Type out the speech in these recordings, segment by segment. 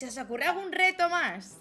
¿Se os ocurre algún reto más?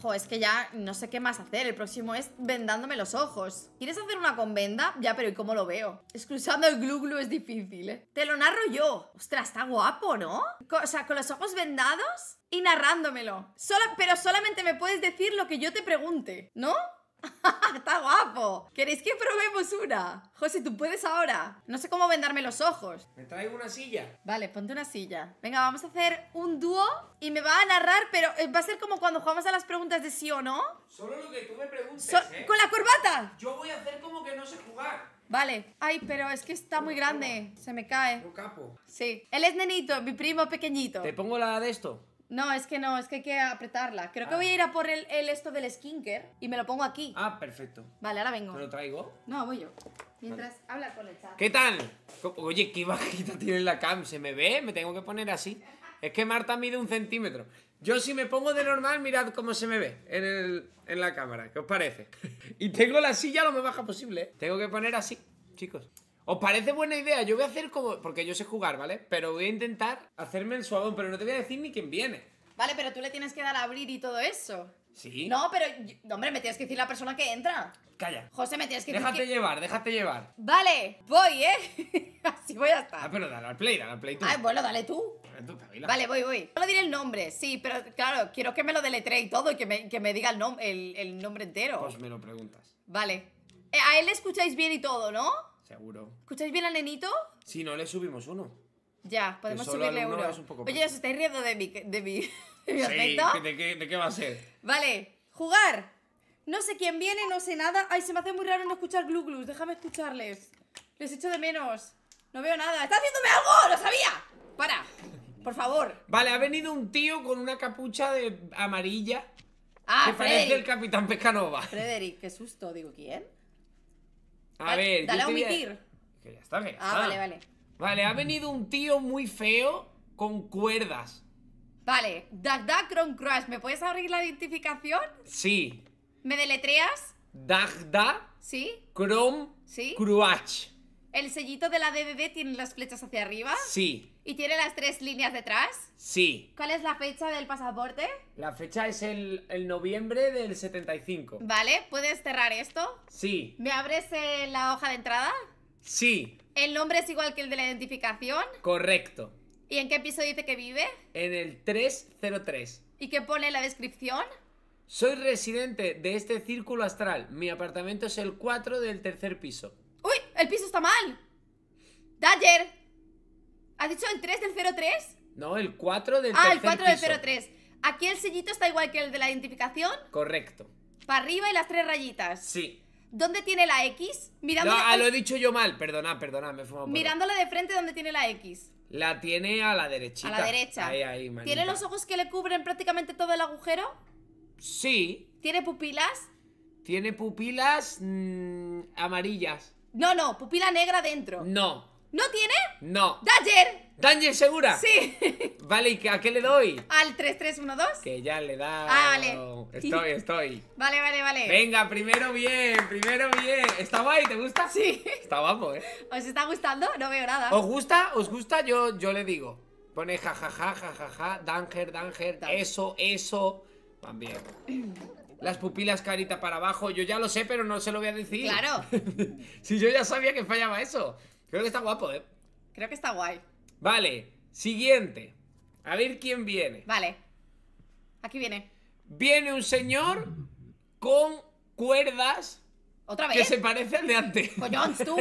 Jo, es que ya no sé qué más hacer. El próximo es vendándome los ojos. ¿Quieres hacer una con venda? Ya, pero ¿y cómo lo veo? Exclusando el glu glu es difícil, ¿eh? Te lo narro yo. Ostras, está guapo, ¿no? o sea, con los ojos vendados y narrándomelo. pero solamente me puedes decir lo que yo te pregunte, ¿no? Está guapo. ¿Queréis que probemos una? José, tú puedes ahora. No sé cómo vendarme los ojos. Me traigo una silla. Vale, ponte una silla. Venga, vamos a hacer un dúo y me va a narrar, pero eh, va a ser como cuando jugamos a las preguntas de sí o no. Solo lo que tú me preguntes. ¿eh? Con la corbata. Yo voy a hacer como que no sé jugar. Vale. Ay, pero es que está muy grande. Se me cae. Un capo. Sí. Él es nenito, mi primo pequeñito. ¿Te pongo la de esto? No, es que no, es que hay que apretarla. Creo que ah. voy a ir a por el, esto del skinker y me lo pongo aquí. Ah, perfecto. Vale, ahora vengo. ¿Te lo traigo? No, voy yo. Mientras habla con el chat. ¿Qué tal? Oye, qué bajita tiene la cam. ¿Se me ve? Me tengo que poner así. Es que Marta mide un centímetro. Yo si me pongo de normal, mirad cómo se me ve en, el, la cámara. ¿Qué os parece? y tengo la silla lo más baja posible. ¿eh? Tengo que poner así, chicos. ¿Os parece buena idea? Yo voy a hacer como... Porque yo sé jugar, ¿vale? Pero voy a intentar hacerme el suavón, pero no te voy a decir ni quién viene. Vale, pero tú le tienes que dar a abrir y todo eso. ¿Sí? No, pero... hombre, me tienes que decir la persona que entra. Calla. José, me tienes que decir Déjate llevar, déjate llevar. Vale, voy, ¿eh? Así voy a estar. Ah, pero dale al play, dale al play tú. Ah, bueno, dale tú. vale, voy, voy. No le diré el nombre, sí, pero claro, quiero que me lo deletree y todo y que me, que me diga el, nombre el, nombre entero. Pues me lo preguntas. Vale. Eh, a él le escucháis bien y todo, ¿no? Seguro. ¿Escucháis bien al nenito? Si no le subimos uno. Ya, podemos subirle uno. Oye, os estáis riendo de mi, de mi, de aspecto. ¿de qué, de qué va a ser? Vale, jugar. No sé quién viene, no sé nada. Ay, se me hace muy raro no escuchar gluglus Déjame escucharles. Les echo de menos. No veo nada. ¡Está haciéndome algo! ¡Lo sabía! Para, por favor. Vale, ha venido un tío con una capucha de amarilla Ah, que parece el Capitán Pescanova. Frederick, qué susto. Digo, ¿quién? A ver. Dale a omitir. Que ya está, ah, vale, vale. Vale, ha venido un tío muy feo con cuerdas. Vale, Chrome Crush, ¿me puedes abrir la identificación? Sí. ¿Me deletreas? Dagda. Sí. Chrome. Sí. Cruach. ¿El sellito de la dvd tiene las flechas hacia arriba? Sí. ¿Y tiene las tres líneas detrás? Sí. ¿Cuál es la fecha del pasaporte? La fecha es el, noviembre del 75. Vale, ¿puedes cerrar esto? Sí. ¿Me abres eh, la hoja de entrada? Sí. ¿El nombre es igual que el de la identificación? Correcto. ¿Y en qué piso dice que vive? En el 303. ¿Y qué pone en la descripción? Soy residente de este círculo astral. Mi apartamento es el 4 del tercer piso. ¡Uy! ¡El piso está mal! ¡Dayer! ¿Has dicho el 3 del 03? No, el 4 del Ah, el 4 del 03. Aquí el sellito está igual que el de la identificación. Correcto. Para arriba y las tres rayitas. Sí. ¿Dónde tiene la X? Mirándola no, ah, lo he dicho yo mal. Perdona, perdona, me de frente, ¿dónde tiene la X? La tiene a la derechita. A la derecha. Ahí, ahí, manita. ¿Tiene los ojos que le cubren prácticamente todo el agujero? Sí. ¿Tiene pupilas? Tiene pupilas mm, amarillas. No, no, pupila negra dentro. No, ¿No tiene? No. ¡Danger! ¿Danger segura? Sí. Vale, ¿y a qué le doy? Al 3312. Que ya le da. Ah, vale. Estoy, estoy. Vale, vale, vale. Venga, primero bien, primero bien. ¿Está guay? ¿Te gusta? Sí. Está guapo, ¿eh? ¿Os está gustando? No veo nada. ¿Os gusta? ¿Os gusta? Yo, yo le digo. Pone jajaja, jajaja, ja, ja, danger, danger, eso, eso. También. Las pupilas carita para abajo. Yo ya lo sé, pero no se lo voy a decir. Claro. si yo ya sabía que fallaba eso. Creo que está guapo, ¿eh? Creo que está guay. Vale, siguiente. A ver quién viene. Vale. Aquí viene. Viene un señor con cuerdas. ¿Otra vez? Que se parece al de antes. Coñón, tú.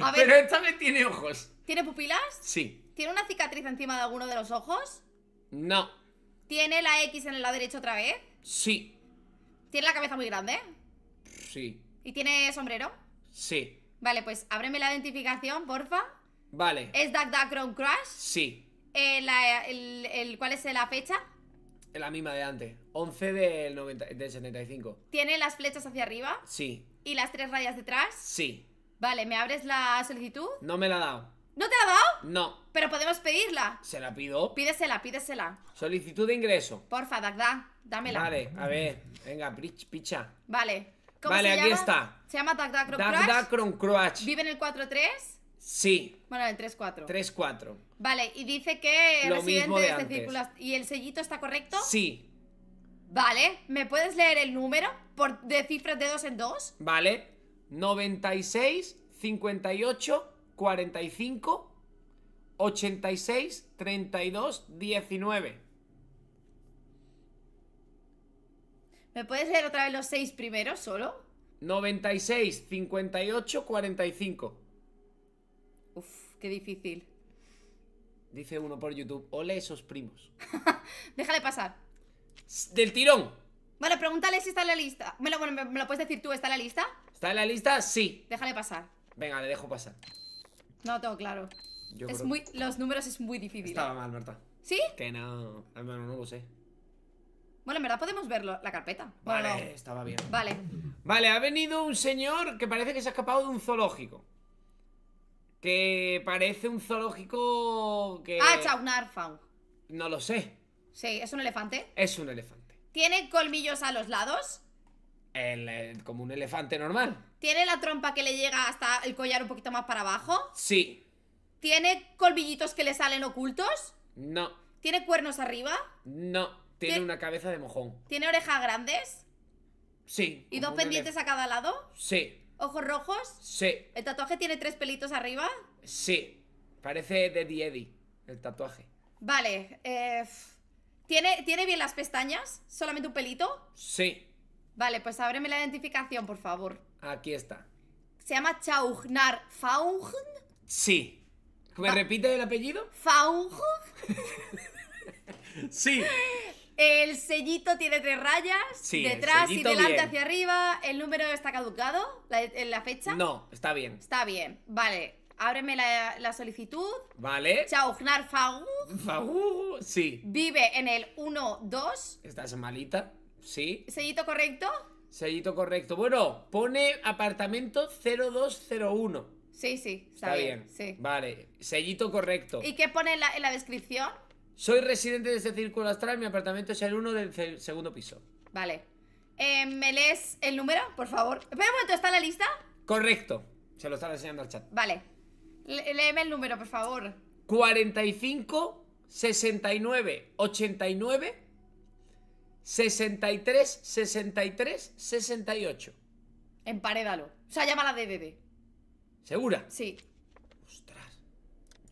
A ver. Pero esta vez tiene ojos. ¿Tiene pupilas? Sí. ¿Tiene una cicatriz encima de alguno de los ojos? No. ¿Tiene la X en el lado derecho otra vez? Sí. ¿Tiene la cabeza muy grande? Sí. ¿Y tiene sombrero? Sí. Vale, pues ábreme la identificación, porfa. Vale. ¿Es Ground Crash? Sí. Eh, el, ¿Cuál es la fecha? La misma de antes. 11 del, del 75. ¿Tiene las flechas hacia arriba? Sí. ¿Y las tres rayas detrás? Sí. Vale, ¿me abres la solicitud? No me la ha dado. ¿No te la ha dado? No. Pero podemos pedirla. ¿Se la pido? Pídesela, pídesela. Solicitud de ingreso. Porfa, Dagda, dámela. Vale, a ver. Venga, picha. Vale vale, aquí está. Se llama Duck Duck, ¿Vive en el 4-3? Sí. Bueno, en 3-4. 3-4. Vale, y dice que Lo residente de, este círculo. ¿Y el sellito está correcto? Sí. Vale, ¿me puedes leer el número por, de cifras de 2 en 2? Vale, 96, 58, 45, 86, 32, 19. ¿Me puedes leer otra vez los seis primeros solo? 96, 58, 45. Uf, qué difícil. Dice uno por YouTube. Ole esos primos. Déjale pasar. Del tirón. Vale, pregúntale si está en la lista. Me lo, me, puedes decir tú, ¿está en la lista? ¿Está en la lista? Sí. Déjale pasar. Venga, le dejo pasar. No, tengo claro. es muy, los números es muy difícil. Estaba ¿eh? mal, Marta. ¿Sí? Que no. menos no lo sé. Bueno, en verdad podemos ver la carpeta. Vale, estaba bien. Vale. Vale, ha venido un señor que parece que se ha escapado de un zoológico. Que parece un zoológico que... Ah, Chaunarfang. No lo sé. Sí, ¿es un elefante? Es un elefante. ¿Tiene colmillos a los lados? Eh, como un elefante normal. ¿Tiene la trompa que le llega hasta el collar un poquito más para abajo? Sí. ¿Tiene colmillitos que le salen ocultos? No. ¿Tiene cuernos arriba? No. Tiene una cabeza de mojón. ¿Tiene orejas grandes? Sí. ¿Y dos pendientes a cada lado? Sí. ¿Ojos rojos? Sí. ¿El tatuaje tiene tres pelitos arriba? Sí. Parece de Eddie el tatuaje. Vale. Eh, ¿tiene, ¿Tiene bien las pestañas? ¿Solamente un pelito? Sí. Vale, pues ábreme la identificación, por favor. Aquí está. ¿Se llama Chaugnar Faung? Sí. ¿Me repite el apellido? Faugn sí. El sellito tiene tres rayas, detrás y delante hacia arriba. ¿El número está caducado? La, ¿La, fecha? No, está bien. Está bien, vale. Ábreme la, solicitud. Vale. Chaugnar Fagú Fagú, sí. Vive en el 1-2. Estás malita, sí. ¿Sellito correcto? Sellito correcto. Bueno, pone apartamento 0201. Sí, sí, está, bien. Sí. Vale, sellito correcto. ¿Y qué pone en la, en la descripción? Soy residente de este círculo astral, mi apartamento es el 1 del segundo piso. Vale. Eh, ¿Me lees el número, por favor? Espera un momento, ¿está en la lista? Correcto. Se lo estaba enseñando al chat. Vale. léeme el número, por favor. 45 69 89 63 63 68. Emparédalo. O sea, la bebé ¿Segura? Sí. Ostras.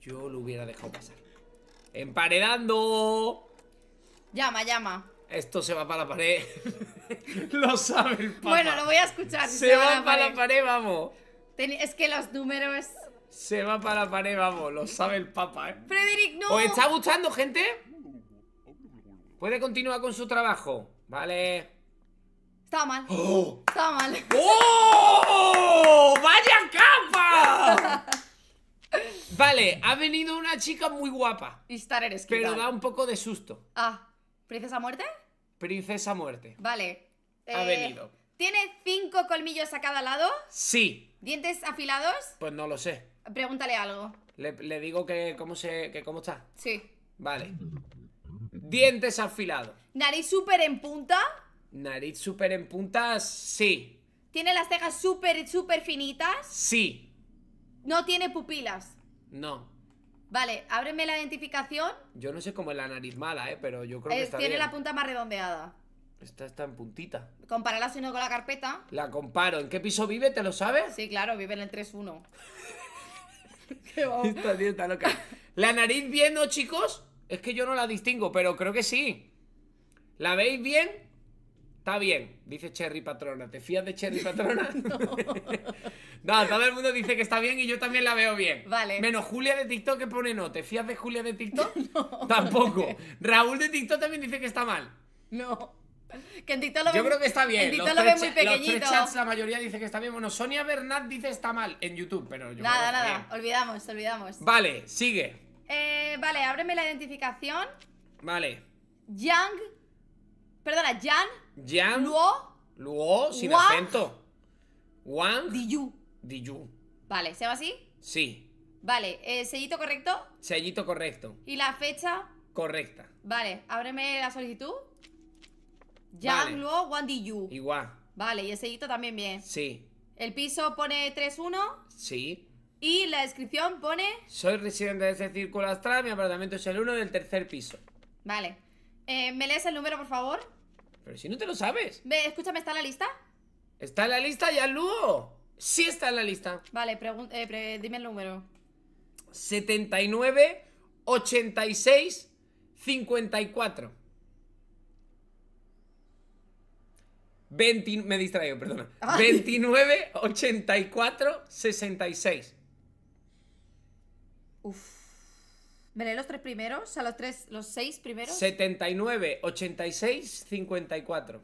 Yo lo hubiera dejado pasar. Emparedando. Llama, llama. Esto se va para la pared. lo sabe el papa. Bueno, lo voy a escuchar. se, va, para la pared, vamos. Es que los números. Se va para la pared, vamos. Lo sabe el papa, eh. Frederick, no. ¿Os está gustando, gente? Puede continuar con su trabajo. Vale. está mal. ¡Oh! está mal. ¡Oh! ¡Vaya capa! Vale, ha venido una chica muy guapa. Y Pero da un poco de susto. Ah, ¿princesa muerte? Princesa muerte. Vale. ha eh, venido. ¿Tiene cinco colmillos a cada lado? Sí. ¿Dientes afilados? Pues no lo sé. Pregúntale algo. Le, digo que cómo, se, que cómo está. Sí. Vale. Dientes afilados. ¿Nariz súper en punta? Nariz súper en punta, sí. ¿Tiene las cejas súper, súper finitas? Sí. No tiene pupilas. No. Vale, ábreme la identificación. Yo no sé cómo es la nariz mala, ¿eh? Pero yo creo que eh, tiene la punta más redondeada. Esta está en puntita. compararla si no con la carpeta. La comparo. ¿En qué piso vive? ¿Te lo sabes? Sí, claro, vive en el 3-1. Qué loca. ¿La nariz bien, no, chicos? Es que yo no la distingo, pero creo que sí. ¿La veis bien? Está bien, dice Cherry Patrona. ¿Te fías de Cherry Patrona? no. no. todo el mundo dice que está bien y yo también la veo bien. Vale. Menos Julia de TikTok que pone no. ¿Te fías de Julia de TikTok? No. Tampoco. Raúl de TikTok también dice que está mal. No. Que en TikTok Yo creo que está bien. En TikTok lo ve muy pequeñito. Los chats, la mayoría dice que está bien. Bueno, Sonia Bernat dice está mal en YouTube, pero yo Nada, nada. Olvidamos, olvidamos. Vale, sigue. Eh, vale, ábreme la identificación. Vale. Yang. Perdona, Jan Yang. Luo. Luo, sin acento. Juan Diyu. Vale, ¿se va así? Sí. Vale, eh, ¿sellito correcto? Sellito correcto. ¿Y la fecha? Correcta. Vale, ábreme la solicitud. Yang Luo Wang Diyu. Igual. Vale, y el sellito también bien. Sí. El piso pone 3-1. Sí. Y la descripción pone... Soy residente de ese círculo astral, mi apartamento es el 1 del tercer piso. Vale. Eh, ¿Me lees el número, por favor? Pero si no te lo sabes. Ve, escúchame, ¿está en la lista? ¿Está en la lista, Yalú Sí está en la lista. Vale, eh, dime el número. 79, 86, 54. 20, me distraído, perdona. 29, 84, 66. Uf. Me los tres primeros, o sea, los tres, los seis primeros. 79, 86, 54.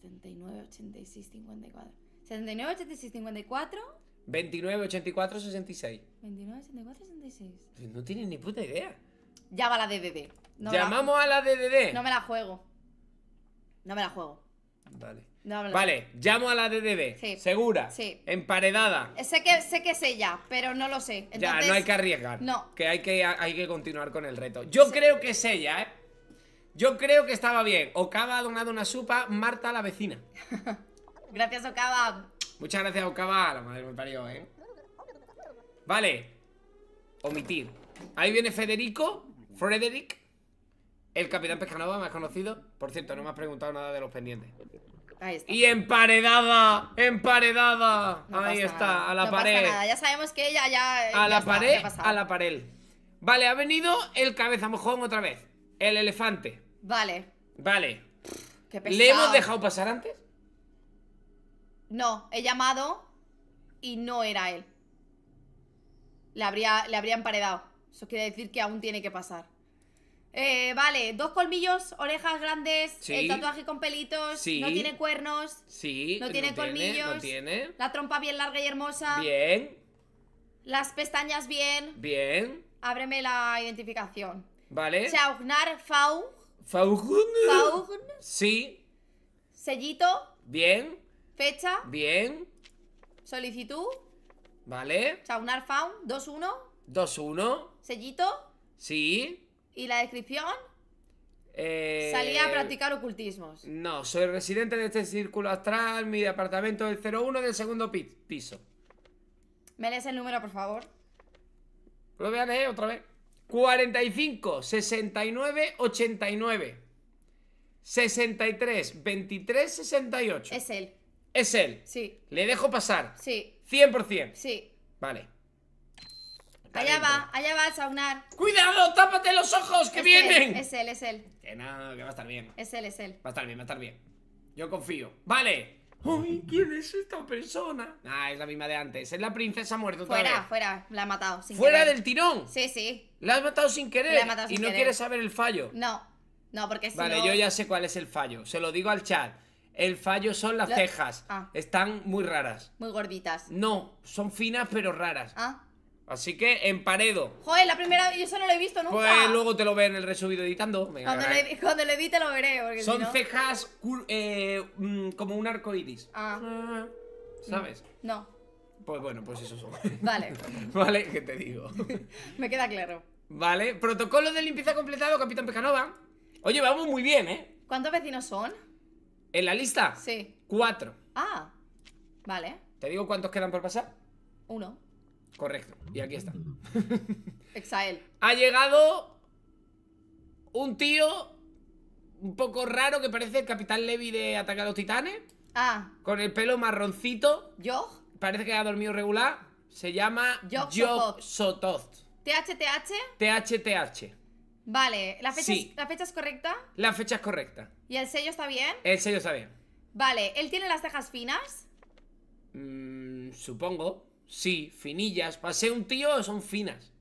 79, 86, 54. 79, 86, 54. 29, 84, 66. 29, 84, 66. No tienes ni puta idea. Llama a la DDD. Llamamos a la DDD. No me la juego. No me la juego. Vale. llamo a la DDD. Segura. Emparedada. Eh, sé que, sé que es ella, pero no lo sé. ya, no hay que arriesgar. No. Que hay que, hay que continuar con el reto. Yo creo que es ella, ¿eh? Yo creo que estaba bien. Okaba ha donado una supa, Marta la vecina. gracias, Okaba Muchas gracias, Ocaba. La madre me parió, ¿eh? Vale. Omitir. Ahí viene Federico. Frederick. El Capitán Pescanova, más conocido. Por cierto, no me has preguntado nada de los pendientes. Ahí está. Y emparedada, emparedada. Ahí está, a la pared. Ya sabemos que ella ya. Eh, a la pared, a la pared. Vale, ha venido el cabeza mojón otra vez. El elefante. Vale. Vale. ¿Le hemos dejado pasar antes? No, he llamado y no era él. habría, le habría emparedado. Eso quiere decir que aún tiene que pasar. Eh, vale, dos colmillos, orejas grandes, el tatuaje con pelitos, no tiene cuernos, no tiene colmillos, no tiene. la trompa bien larga y hermosa, bien, las pestañas bien, bien, ábreme la identificación, vale, Chaugnar Faun. ¿Faun? ¿Faun? sí, sellito, bien, fecha, bien, solicitud, vale, Chaugnar Faun, 2-1, 2-1, sellito, sí, ¿Y la descripción? Eh, salía a practicar ocultismos. No, soy residente de este círculo astral, mi departamento es el 01 del segundo piso. ¿Me lees el número, por favor? Lo voy a leer otra vez. 45, 69, 89. 63, 23, 68. Es él. Es él. Sí. Le dejo pasar. Sí. 100%. Sí. Vale. Allá va, allá va, Saunar. ¡Cuidado! ¡Tápate los ojos que vienen! es él, es él. Que no, que va a estar bien. Es él, es él. Va a estar bien, va a estar bien. Yo confío. Vale. ¡Ay, quién es esta persona! Ah, es la misma de antes. Es la princesa muerta Fuera, fuera. La ha matado sin ¡Fuera del tirón! Sí, sí. La has matado sin querer. y no quieres saber el fallo. No. No, porque si Vale, yo ya sé cuál es el fallo. Se lo digo al chat. El fallo son las cejas. Ah. Están muy raras. Muy gorditas. No, son finas pero raras. Ah. Así que emparedo. Joder, la primera vez, yo eso no lo he visto nunca. Pues luego te lo ve en el resubido editando. cuando, le, edite lo veré. Son cejas eh, mm, como un arco iris. Ah. ah. ¿Sabes? No. Pues bueno, pues eso son. Vale. vale, ¿qué te digo. Me queda claro. Vale, protocolo de limpieza completado, Capitán Pejanova Oye, vamos muy bien, ¿eh? ¿Cuántos vecinos son? ¿En la lista? Sí. Cuatro. Ah, vale. ¿Te digo cuántos quedan por pasar? Uno. Correcto. Y aquí está. Exael. ha llegado un tío un poco raro que parece el Capitán Levi de Ataque a los Titanes. Ah. Con el pelo marroncito. ¿Yo? Parece que ha dormido regular. Se llama Yog Sototh. ¿THTH? THTH. Vale, ¿La fecha, es, ¿la fecha es correcta? La fecha es correcta. ¿Y el sello está bien? El sello está bien. Vale, ¿él tiene las cejas finas? Mm, supongo. Sí, finillas. Para un tío son finas.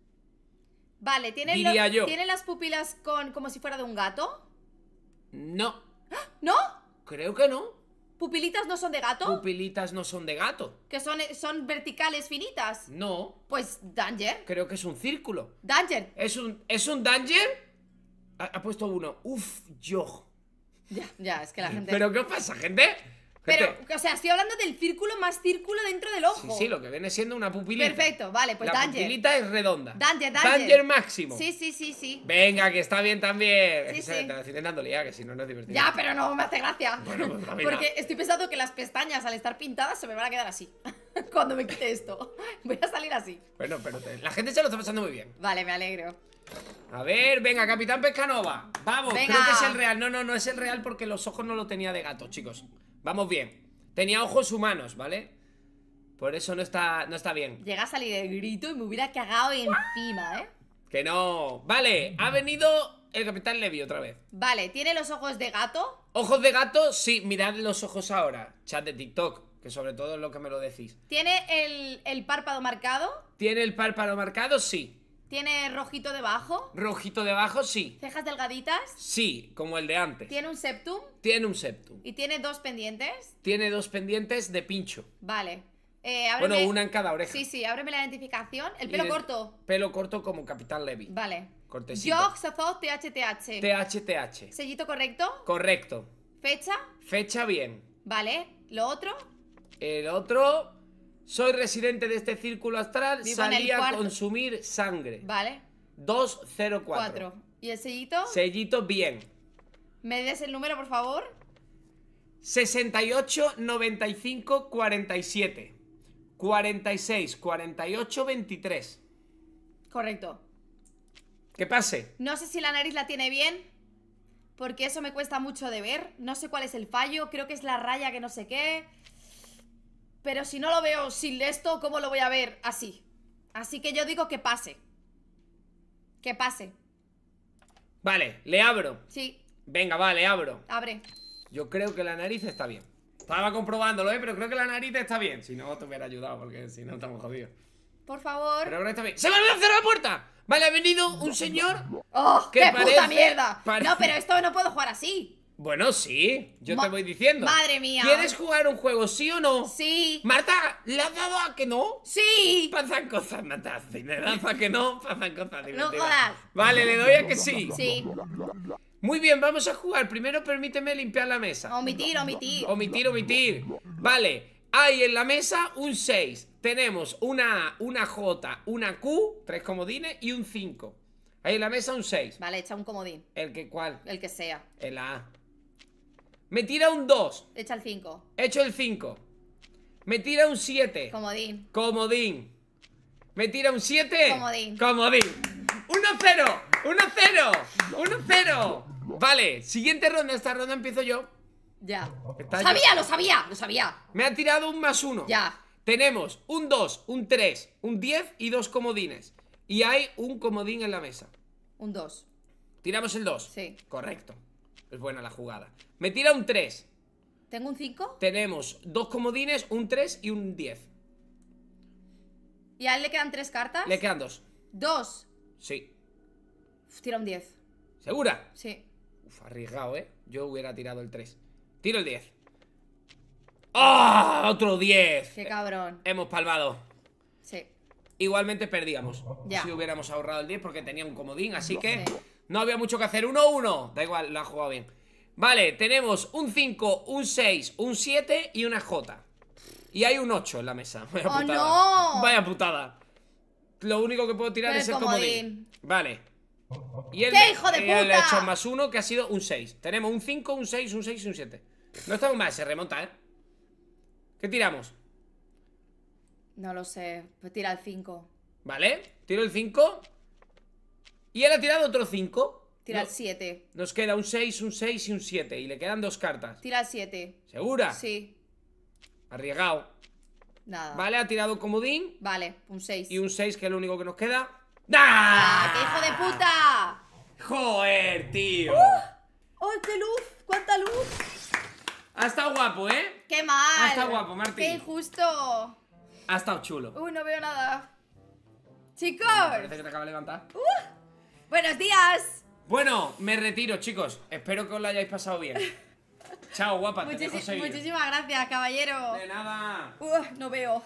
Vale, ¿tiene, las pupilas con como si fuera de un gato? No. ¡Ah! ¿No? Creo que no. ¿Pupilitas no son de gato? Pupilitas no son de gato. ¿Que son, son verticales finitas? No. Pues Danger. Creo que es un círculo. Danger. ¿Es un, es un Danger? Ha, ha puesto uno. Uf, yo. Ya, ya, es que la gente. ¿Pero qué pasa, gente? Pero, o sea, estoy hablando del círculo más círculo dentro del ojo. Sí, sí, lo que viene siendo una pupilita. Perfecto, vale, pues La pupilita es redonda. Danger, danger. Danger máximo. Sí, sí, sí, sí. Venga, que está bien también. Sí, sí. Te estoy que si no, no es divertido. Ya, pero no me hace gracia. Bueno, pues, Porque estoy pensando que las pestañas al estar pintadas se me van a quedar así. Cuando me quite esto. Voy a salir así. Bueno, pero la gente se lo está pasando muy bien. Vale, me alegro. A ver, venga, Capitán Pescanova. Vamos, creo que es el real. No, no, no es el real porque los ojos no lo tenía de gato, chicos. Vamos bien. Tenía ojos humanos, ¿vale? Por eso no está, no está bien. Llega a salir el grito y me hubiera cagado encima, ¿eh? Que no. Vale, ha venido el Capitán Levy otra vez. Vale, ¿tiene los ojos de gato? ¿Ojos de gato? Sí, mirad los ojos ahora. Chat de TikTok, que sobre todo es lo que me lo decís. ¿Tiene el, el párpado marcado? ¿Tiene el párpado marcado? Sí. ¿Tiene rojito debajo? Rojito debajo, sí. ¿Cejas delgaditas? Sí, como el de antes. ¿Tiene un septum? Tiene un septum. ¿Y tiene dos pendientes? Tiene dos pendientes de pincho. Vale. Eh, bueno, una en cada oreja. Sí, sí, ábreme la identificación. El pelo corto. Pelo corto como Capitán Levy. Vale. Cortecito. Jog, Sozó, THTH. THTH. ¿Sellito correcto? Correcto. ¿Fecha? Fecha bien. Vale. ¿Lo otro? El otro, soy residente de este círculo astral, Salía a consumir sangre. Vale. 204. ¿Y el sellito? Sellito bien. ¿Me des el número, por favor? 68 95 47 46 48 23. Correcto. ¿Qué pase? No sé si la nariz la tiene bien, porque eso me cuesta mucho de ver. No sé cuál es el fallo, creo que es la raya que no sé qué. Pero si no lo veo sin esto, ¿cómo lo voy a ver así? Así que yo digo que pase. Que pase. Vale, le abro. Sí. Venga, vale, abro. Abre. Yo creo que la nariz está bien. Estaba comprobándolo, ¿eh? Pero creo que la nariz está bien. Si no, te hubiera ayudado, porque si no, estamos jodidos. Por favor. Pero ahora está bien. ¡Se me a cerrar la puerta! Vale, ha venido un señor. ¡Oh! ¡Qué puta mierda! No, pero esto no puedo jugar así. Bueno, sí, yo te voy diciendo. Madre mía. ¿Quieres jugar un juego, sí o no? Sí. Marta, ¿le has dado a que no? Sí. Pasan cosas Marta. Si le a que no, pasan cosas divertidas. No jodas. Vale, le doy a que sí. Sí. Muy bien, vamos a jugar. Primero permíteme limpiar la mesa. Omitir, omitir. Omitir, omitir. Vale, hay en la mesa un 6. Tenemos una A, una J, una Q, tres comodines y un 5. Hay en la mesa un 6. Vale, echa un comodín. ¿El que cuál? El que sea. El A. Me tira un 2. Echa el 5. Echo el 5. Me tira un 7. Comodín. Comodín. Me tira un 7. Comodín. Comodín. 1-0. 1-0. 1-0. Vale, siguiente ronda. Esta ronda empiezo yo. Ya. sabía, lo sabía, lo sabía. Me ha tirado un más 1. Ya. Tenemos un 2, un 3, un 10 y dos comodines. Y hay un comodín en la mesa. Un 2. Tiramos el 2. Sí. Correcto. Es buena la jugada. Me tira un 3. ¿Tengo un 5? Tenemos dos comodines, un 3 y un 10. ¿Y a él le quedan tres cartas? Le quedan dos. ¿Dos? Sí. tira un 10. ¿Segura? Sí. Uf, arriesgado, ¿eh? Yo hubiera tirado el 3. Tiro el 10. ¡Ah! ¡Otro 10! ¡Qué cabrón! Hemos palmado. Sí. Igualmente perdíamos. Ya. Si hubiéramos ahorrado el 10 porque tenía un comodín, así que... No había mucho que hacer. 1-1. Da igual, lo ha jugado bien. Vale, tenemos un 5, un 6, un 7 y una J. Y hay un 8 en la mesa. Vaya ¡Oh, No. Vaya putada. Lo único que puedo tirar es el comodín. Vale. Y el, ¿Qué hijo de puta? el hecho más uno que ha sido un 6. Tenemos un 5, un 6, un 6 y un 7. No estamos más se remonta, ¿eh? ¿Qué tiramos? No lo sé. Pues tira el 5. Vale, tiro el 5. Y él ha tirado otro 5. Tira el 7. Nos queda un 6, un 6 y un 7. Y le quedan dos cartas. Tira el 7. ¿Segura? Sí. Arriesgado. Nada. Vale, ha tirado comodín. Vale, un 6. Y un 6, que es lo único que nos queda. ¡Ah! ¡Qué hijo de puta! ¡Joder, tío! ¡Oh, qué luz! ¡Cuánta luz! Ha estado guapo, ¿eh? ¡Qué mal! Ha estado guapo, Martín. ¡Qué injusto! Ha estado chulo. Uy, no veo nada. ¡Chicos! parece que te acaba de levantar. ¡Uh! Buenos días. Bueno, me retiro, chicos. Espero que os lo hayáis pasado bien. Chao, guapa. muchísimas gracias, caballero. De nada. Uf, no veo.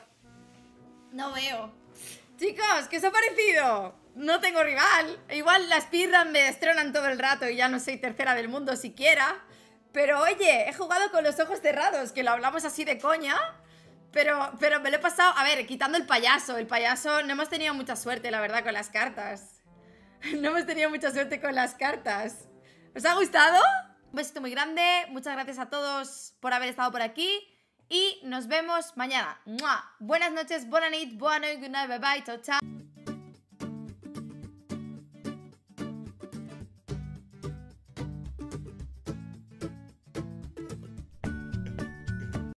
No veo. Chicos, ¿qué os ha parecido? No tengo rival. Igual las pirran me destronan todo el rato y ya no soy tercera del mundo siquiera. Pero oye, he jugado con los ojos cerrados, que lo hablamos así de coña. Pero, pero me lo he pasado, a ver, quitando el payaso. El payaso no hemos tenido mucha suerte, la verdad, con las cartas. No hemos tenido mucha suerte con las cartas. ¿Os ha gustado? Un besito muy grande. Muchas gracias a todos por haber estado por aquí. Y nos vemos mañana. Buenas noches, buena nit, buena noches, good night, bye bye, chao, chao.